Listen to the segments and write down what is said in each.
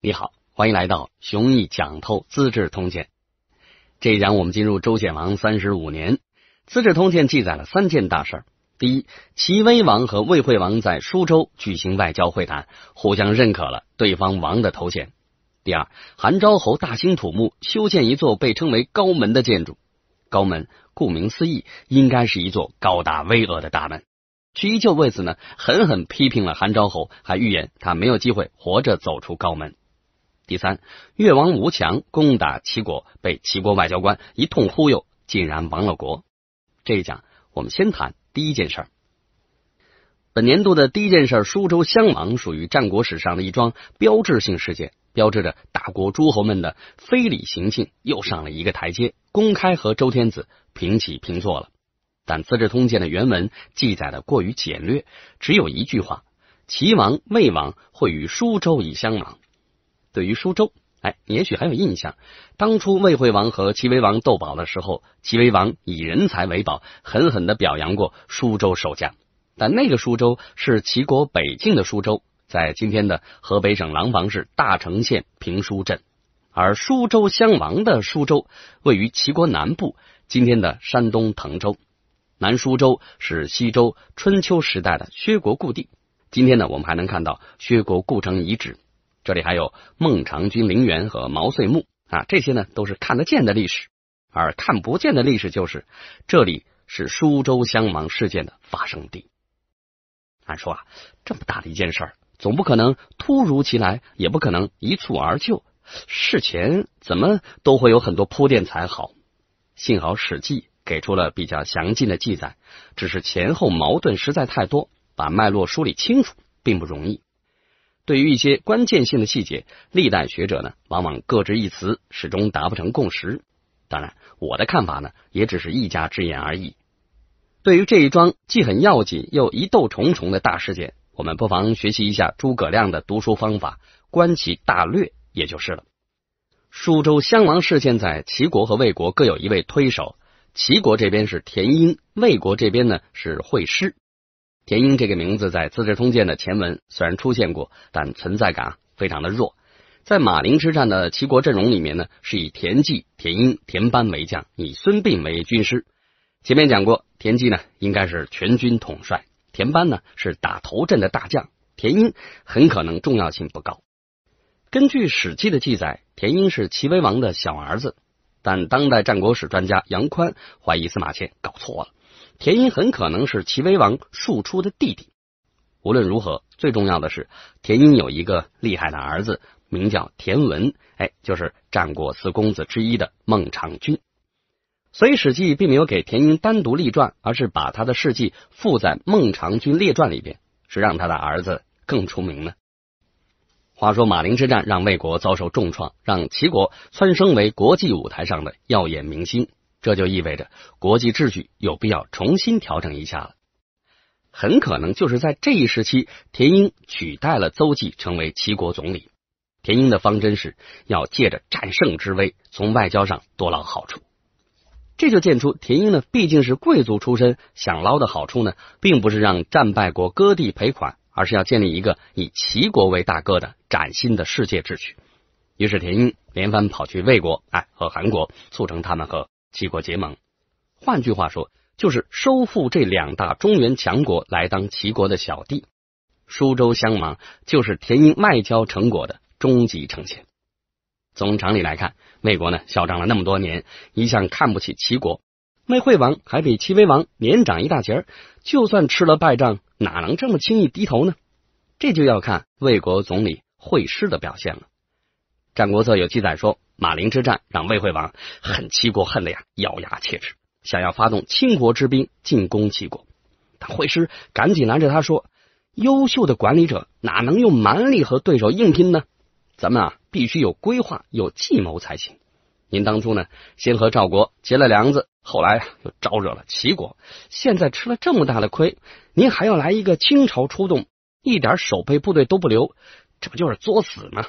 你好，欢迎来到熊毅讲透《资治通鉴》。这一讲我们进入周显王三十五年，《资治通鉴》记载了三件大事：第一，齐威王和魏惠王在舒州举行外交会谈，互相认可了对方王的头衔；第二，韩昭侯大兴土木，修建一座被称为“高门”的建筑。高门，顾名思义，应该是一座高大巍峨的大门。屈依旧为此呢，狠狠批评了韩昭侯，还预言他没有机会活着走出高门。第三，越王吴强攻打齐国，被齐国外交官一通忽悠，竟然亡了国。这一讲我们先谈第一件事。本年度的第一件事，苏州相王属于战国史上的一桩标志性事件，标志着大国诸侯们的非礼行径又上了一个台阶，公开和周天子平起平坐了。但《资治通鉴》的原文记载的过于简略，只有一句话：“齐王、魏王会与舒州以相王。”对于舒州，哎，也许还有印象。当初魏惠王和齐威王斗宝的时候，齐威王以人才为宝，狠狠地表扬过舒州守将。但那个舒州是齐国北境的舒州，在今天的河北省廊坊市大城县平舒镇。而舒州相王的舒州位于齐国南部，今天的山东滕州。南舒州是西周春秋时代的薛国故地，今天呢，我们还能看到薛国故城遗址，这里还有孟尝君陵园和毛遂墓啊，这些呢都是看得见的历史，而看不见的历史就是这里是舒州相亡事件的发生地。按说啊，这么大的一件事儿，总不可能突如其来，也不可能一蹴而就，事前怎么都会有很多铺垫才好。幸好《史记》。给出了比较详尽的记载，只是前后矛盾实在太多，把脉络梳理清楚并不容易。对于一些关键性的细节，历代学者呢往往各执一词，始终达不成共识。当然，我的看法呢也只是一家之言而已。对于这一桩既很要紧又疑窦重重的大事件，我们不妨学习一下诸葛亮的读书方法，观其大略也就是了。舒州襄王事件在齐国和魏国各有一位推手。齐国这边是田英，魏国这边呢是惠施。田英这个名字在《资治通鉴》的前文虽然出现过，但存在感非常的弱。在马陵之战的齐国阵容里面呢，是以田忌、田英、田班为将，以孙膑为军师。前面讲过，田忌呢应该是全军统帅，田班呢是打头阵的大将，田英很可能重要性不高。根据《史记》的记载，田英是齐威王的小儿子。但当代战国史专家杨宽怀疑司马迁搞错了，田英很可能是齐威王庶出的弟弟。无论如何，最重要的是田英有一个厉害的儿子，名叫田文，哎，就是战国四公子之一的孟尝君。所以《史记》并没有给田英单独立传，而是把他的事迹附在孟尝君列传里边，是让他的儿子更出名呢。话说马陵之战让魏国遭受重创，让齐国蹿升为国际舞台上的耀眼明星。这就意味着国际秩序有必要重新调整一下了。很可能就是在这一时期，田英取代了邹忌成为齐国总理。田英的方针是要借着战胜之威，从外交上多捞好处。这就见出田英呢毕竟是贵族出身，想捞的好处呢，并不是让战败国割地赔款。而是要建立一个以齐国为大哥的崭新的世界秩序。于是田英连番跑去魏国，哎，和韩国促成他们和齐国结盟。换句话说，就是收复这两大中原强国来当齐国的小弟。舒州相盟就是田英外交成果的终极呈现。从常理来看，魏国呢嚣张了那么多年，一向看不起齐国。魏惠王还比齐威王年长一大截儿，就算吃了败仗。哪能这么轻易低头呢？这就要看魏国总理惠施的表现了。《战国策》有记载说，马陵之战让魏惠王恨齐国恨的呀，咬牙切齿，想要发动倾国之兵进攻齐国。但惠施赶紧拦着他说：“优秀的管理者哪能用蛮力和对手硬拼呢？咱们啊，必须有规划、有计谋才行。您当初呢，先和赵国结了梁子，后来又招惹了齐国，现在吃了这么大的亏。”您还要来一个倾巢出动，一点守备部队都不留，这不就是作死吗？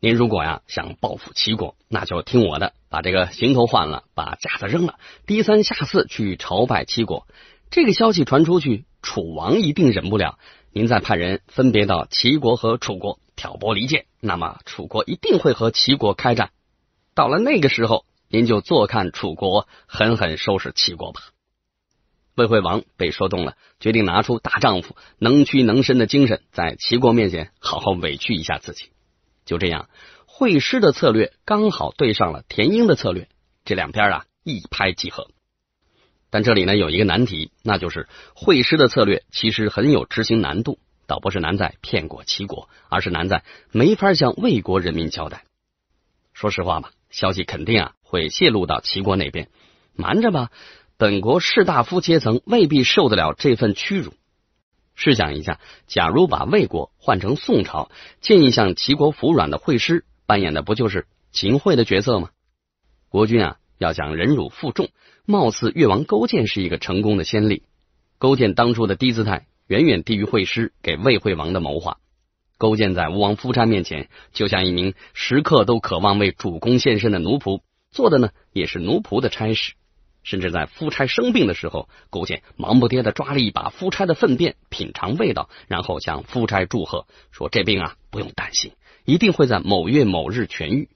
您如果呀想报复齐国，那就听我的，把这个行头换了，把架子扔了，低三下四去朝拜齐国。这个消息传出去，楚王一定忍不了。您再派人分别到齐国和楚国挑拨离间，那么楚国一定会和齐国开战。到了那个时候，您就坐看楚国狠狠收拾齐国吧。魏惠王被说动了，决定拿出大丈夫能屈能伸的精神，在齐国面前好好委屈一下自己。就这样，惠施的策略刚好对上了田英的策略，这两边啊一拍即合。但这里呢有一个难题，那就是惠施的策略其实很有执行难度，倒不是难在骗过齐国，而是难在没法向魏国人民交代。说实话吧，消息肯定啊会泄露到齐国那边，瞒着吧。本国士大夫阶层未必受得了这份屈辱。试想一下，假如把魏国换成宋朝，建议向齐国服软的惠施扮演的不就是秦桧的角色吗？国君啊，要想忍辱负重，貌似越王勾践是一个成功的先例。勾践当初的低姿态远远低于惠施给魏惠王的谋划。勾践在吴王夫差面前，就像一名时刻都渴望为主公献身的奴仆，做的呢也是奴仆的差事。甚至在夫差生病的时候，勾践忙不迭的抓了一把夫差的粪便品尝味道，然后向夫差祝贺说：“这病啊不用担心，一定会在某月某日痊愈。”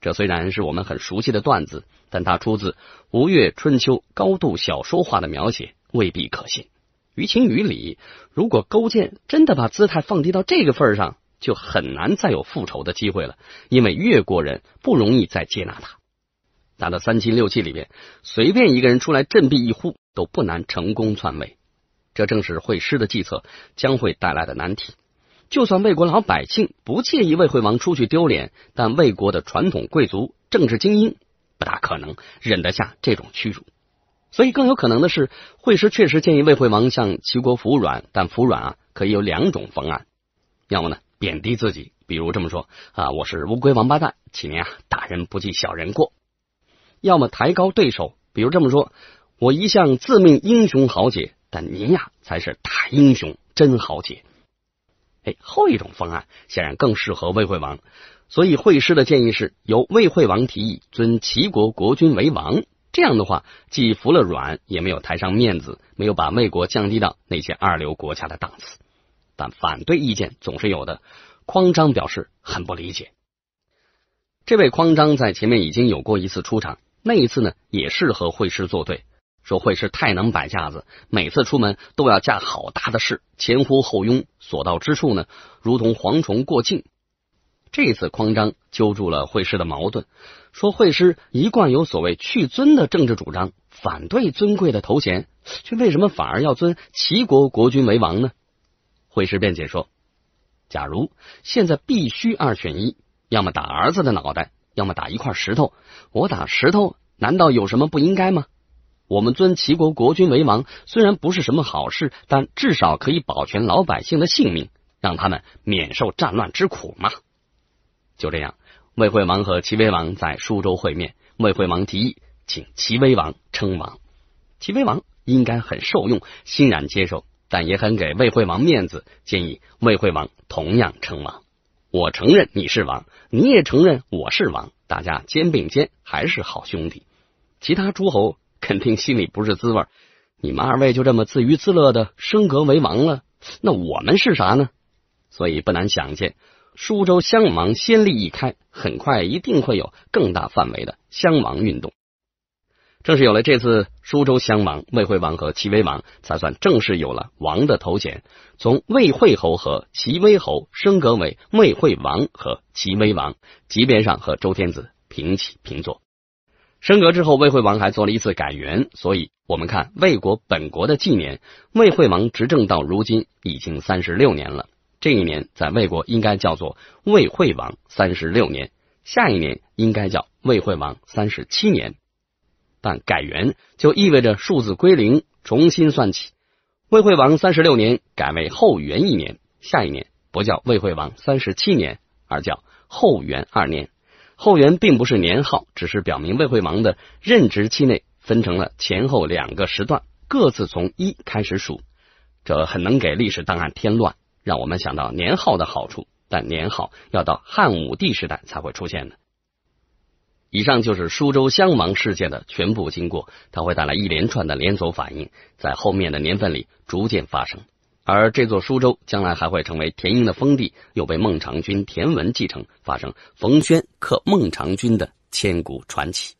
这虽然是我们很熟悉的段子，但它出自《吴越春秋》，高度小说化的描写未必可信。于情于理，如果勾践真的把姿态放低到这个份上，就很难再有复仇的机会了，因为越国人不容易再接纳他。打到三妻六妾里边，随便一个人出来振臂一呼都不难成功篡位。这正是惠师的计策将会带来的难题。就算魏国老百姓不介意魏惠王出去丢脸，但魏国的传统贵族政治精英不大可能忍得下这种屈辱。所以更有可能的是，惠师确实建议魏惠王向齐国服软。但服软啊，可以有两种方案：要么呢，贬低自己，比如这么说啊：“我是乌龟王八蛋。”起名啊，“大人不计小人过。”要么抬高对手，比如这么说：“我一向自命英雄豪杰，但您呀才是大英雄、真豪杰。”哎，后一种方案显然更适合魏惠王，所以惠师的建议是由魏惠王提议尊齐国国君为王。这样的话，既服了软，也没有抬上面子，没有把魏国降低到那些二流国家的档次。但反对意见总是有的。匡章表示很不理解，这位匡章在前面已经有过一次出场。那一次呢，也是和惠施作对，说惠施太能摆架子，每次出门都要架好大的势，前呼后拥，所到之处呢，如同蝗虫过境。这次匡章揪住了惠施的矛盾，说惠施一贯有所谓去尊的政治主张，反对尊贵的头衔，却为什么反而要尊齐国国君为王呢？惠施辩解说，假如现在必须二选一，要么打儿子的脑袋。要么打一块石头，我打石头，难道有什么不应该吗？我们尊齐国国君为王，虽然不是什么好事，但至少可以保全老百姓的性命，让他们免受战乱之苦嘛。就这样，魏惠王和齐威王在舒州会面。魏惠王提议请齐威王称王，齐威王应该很受用，欣然接受，但也很给魏惠王面子，建议魏惠王同样称王。我承认你是王，你也承认我是王，大家肩并肩还是好兄弟。其他诸侯肯定心里不是滋味你们二位就这么自娱自乐的升格为王了，那我们是啥呢？所以不难想见，舒州襄王先例一开，很快一定会有更大范围的襄王运动。正是有了这次，舒州襄王、魏惠王和齐威王才算正式有了王的头衔，从魏惠侯和齐威侯升格为魏惠王和齐威王，级别上和周天子平起平坐。升格之后，魏惠王还做了一次改元，所以我们看魏国本国的纪年，魏惠王执政到如今已经三十六年了。这一年在魏国应该叫做魏惠王三十六年，下一年应该叫魏惠王三十七年。但改元就意味着数字归零，重新算起。魏惠王三十六年改为后元一年，下一年不叫魏惠王三十七年，而叫后元二年。后元并不是年号，只是表明魏惠王的任职期内分成了前后两个时段，各自从一开始数。这很能给历史档案添乱，让我们想到年号的好处。但年号要到汉武帝时代才会出现呢。以上就是苏州相王事件的全部经过，它会带来一连串的连锁反应，在后面的年份里逐渐发生。而这座苏州将来还会成为田英的封地，又被孟尝君田文继承，发生冯谖刻孟尝君的千古传奇。